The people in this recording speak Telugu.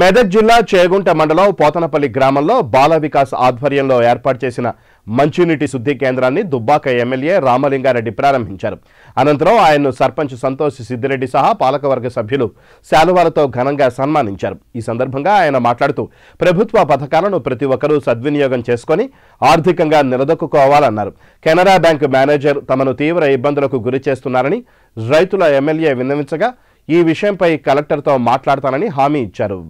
మెదక్ జిల్లా చేగుంట మండలం పోతనపల్లి గ్రామంలో బాల వికాస్ ఆధ్వర్యంలో ఏర్పాటు చేసిన మంచినీటి శుద్ధి కేంద్రాన్ని దుబ్బాక ఎమ్మెల్యే రామలింగారెడ్డి ప్రారంభించారు అనంతరం ఆయన్ను సర్పంచ్ సంతోష్ సిద్దిరెడ్డి సహా పాలకవర్గ సభ్యులు శాలువాలతో ఘనంగా సన్మానించారు ఈ సందర్భంగా ఆయన మాట్లాడుతూ ప్రభుత్వ పథకాలను ప్రతి ఒక్కరూ సద్వినియోగం చేసుకుని ఆర్థికంగా నిలదొక్కుకోవాలన్నారు కెనరా బ్యాంకు మేనేజర్ తమను తీవ్ర ఇబ్బందులకు గురి చేస్తున్నారని రైతుల ఎమ్మెల్యే విన్నవించగా ఈ విషయంపై కలెక్టర్తో మాట్లాడతానని హామీ ఇచ్చారు